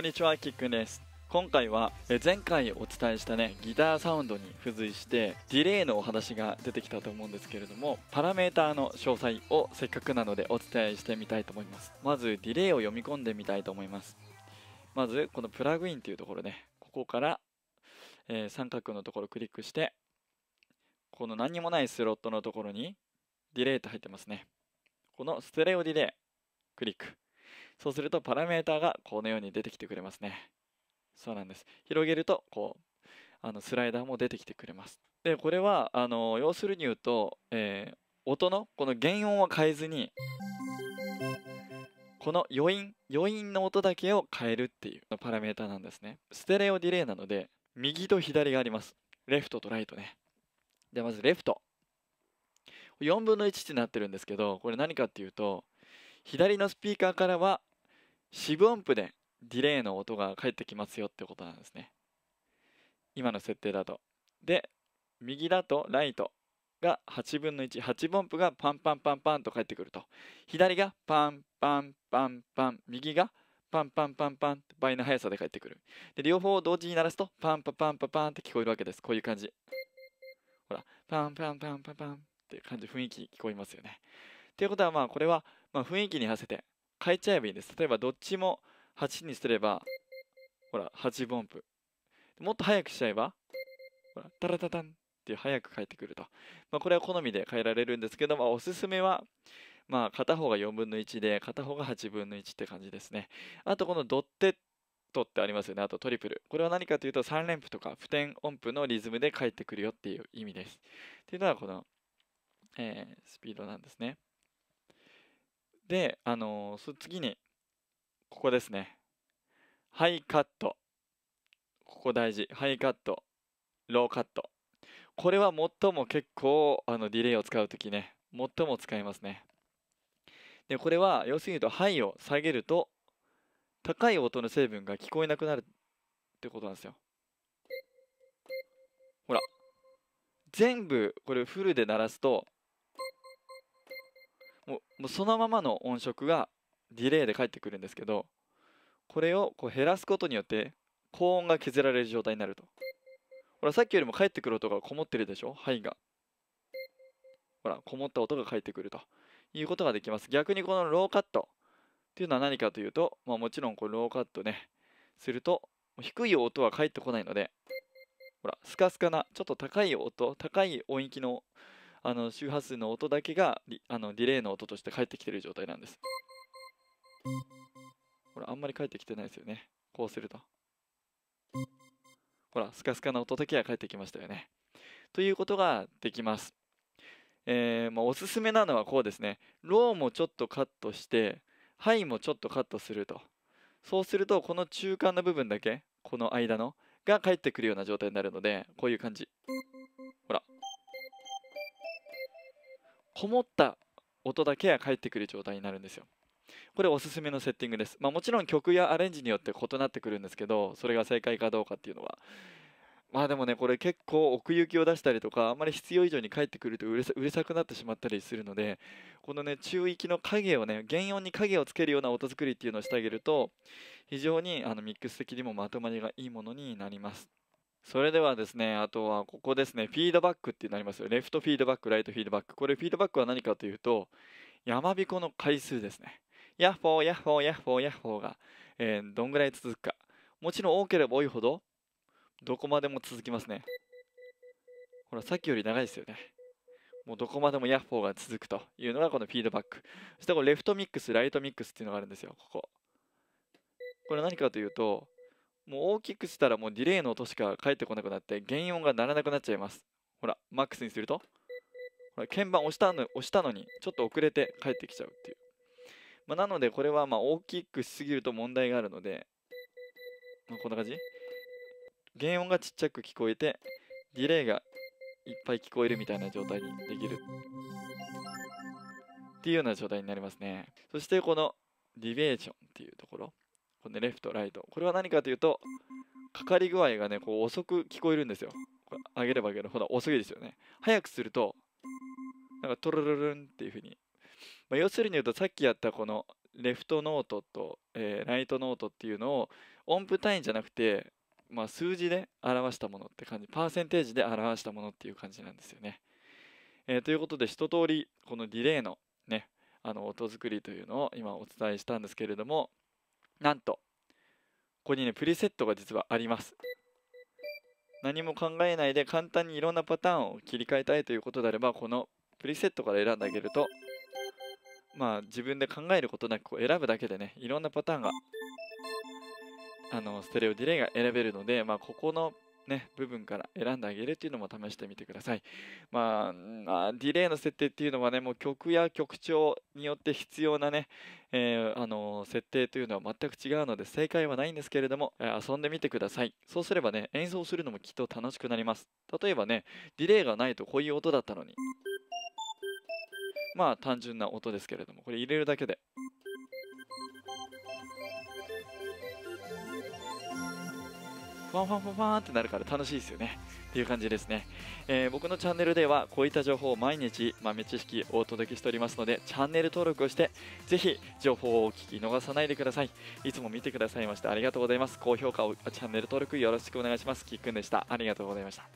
こんにちはきっくんです今回は前回お伝えしたねギターサウンドに付随してディレイのお話が出てきたと思うんですけれどもパラメーターの詳細をせっかくなのでお伝えしてみたいと思いますまずディレイを読み込んでみたいと思いますまずこのプラグインというところねここから、えー、三角のところをクリックしてこの何もないスロットのところにディレイと入ってますねこのステレオディレイクリックそうするとパラメーターがこのように出てきてくれますねそうなんです広げるとこうあのスライダーも出てきてくれますでこれはあの要するに言うと、えー、音のこの原音は変えずにこの余韻余韻の音だけを変えるっていうパラメーターなんですねステレオディレイなので右と左がありますレフトとライトねでまずレフト4分の1ってなってるんですけどこれ何かっていうと左のスピーカーからは四分音符でディレイの音が返ってきますよってことなんですね。今の設定だと。で、右だとライトが8分の1、8分音符がパンパンパンパンと返ってくると。左がパンパンパンパン、右がパンパンパンパンって倍の速さで返ってくる。で、両方を同時に鳴らすとパンパパンパパンって聞こえるわけです。こういう感じ。ほら、パンパンパンパンパンって感じ、雰囲気聞こえますよね。ということはまあこれは、まあ、雰囲気に合わせて変えちゃえばいいんです。例えばどっちも8にすれば、ほら、8分音符。もっと早くしちゃえば、ほら、タラタタンって早く帰ってくると。まあ、これは好みで変えられるんですけど、まおすすめは、まあ、片方が4分の1で、片方が8分の1って感じですね。あと、このドッテットってありますよね。あとトリプル。これは何かというと、3連符とか、普天音符のリズムで返ってくるよっていう意味です。っていうのは、この、えー、スピードなんですね。で、あのー、次に、ここですね。ハイカット。ここ大事。ハイカット。ローカット。これは最も結構、あの、ディレイを使う時ね、最も使いますね。で、これは、要するに言うと、ハイを下げると、高い音の成分が聞こえなくなるってことなんですよ。ほら。全部、これフルで鳴らすと、もうそのままの音色がディレイで返ってくるんですけどこれをこう減らすことによって高音が削られる状態になるとほらさっきよりも返ってくる音がこもってるでしょ範囲がほらこもった音が返ってくるということができます逆にこのローカットっていうのは何かというと、まあ、もちろんこうローカットねすると低い音は返ってこないのでほらスカスカなちょっと高い音高い音域のあの周波数の音だけがあのィレイの音として返ってきてる状態なんですこれあんまり返ってきてないですよねこうするとほらスカスカな音だけが返ってきましたよねということができますえーまあ、おすすめなのはこうですねローもちょっとカットしてハイもちょっとカットするとそうするとこの中間の部分だけこの間のが返ってくるような状態になるのでこういう感じこもった音だけが返ってくる状態になるんですよこれおすすめのセッティングです、まあ、もちろん曲やアレンジによって異なってくるんですけどそれが正解かどうかっていうのはまあでもねこれ結構奥行きを出したりとかあんまり必要以上に返ってくるとうるさうるさくなってしまったりするのでこのね中域の影をね原音に影をつけるような音作りっていうのをしてあげると非常にあのミックス的にもまとまりがいいものになりますそれではですね、あとはここですね、フィードバックってなりますよ。レフトフィードバック、ライトフィードバック。これフィードバックは何かというと、やまびこの回数ですね。ヤッホー、ヤッホー、ヤッホー、ヤッホーが、えー、どんぐらい続くか。もちろん多ければ多いほど、どこまでも続きますね。ほら、さっきより長いですよね。もうどこまでもヤッホーが続くというのがこのフィードバック。そしてこれレフトミックス、ライトミックスっていうのがあるんですよ、ここ。これ何かというと、もう大きくしたらもうディレイの音しか返ってこなくなって原音が鳴らなくなっちゃいますほらマックスにするとほら鍵盤押したの押したのにちょっと遅れて返ってきちゃうっていう、まあ、なのでこれはまあ大きくしすぎると問題があるので、まあ、こんな感じ原音がちっちゃく聞こえてディレイがいっぱい聞こえるみたいな状態にできるっていうような状態になりますねそしてこのディベーションっていうところこの、ね、レフトライトこれは何かというとかかり具合がねこう遅く聞こえるんですよこれ上げれば上げるほど遅いですよね早くするとなんかトロロロンっていう風に、まあ、要するに言うとさっきやったこのレフトノートと、えー、ライトノートっていうのを音符単位じゃなくて、まあ、数字で表したものって感じパーセンテージで表したものっていう感じなんですよね、えー、ということで一通りこのディレイのねあの音作りというのを今お伝えしたんですけれどもなんと、ここにね、プリセットが実はあります。何も考えないで簡単にいろんなパターンを切り替えたいということであれば、このプリセットから選んであげると、まあ自分で考えることなくこう選ぶだけでね、いろんなパターンが、あの、ステレオディレイが選べるので、まあここのね、部分から選んであげるっていうのも試してみてください。まあ、ディレイの設定っていうのはね、もう曲や曲調によって必要なね、えー、あの設定というのは全く違うので正解はないんですけれども、えー、遊んでみてください。そうすればね、演奏するのもきっと楽しくなります。例えばね、ディレイがないとこういう音だったのに。まあ単純な音ですけれども、これ入れるだけでファンファンファンファンってなるから楽しいですよねっていう感じですね、えー、僕のチャンネルではこういった情報を毎日豆知識をお届けしておりますのでチャンネル登録をしてぜひ情報をお聞き逃さないでくださいいつも見てくださいましてありがとうございます高評価をチャンネル登録よろしくお願いしますきっくんでしたありがとうございました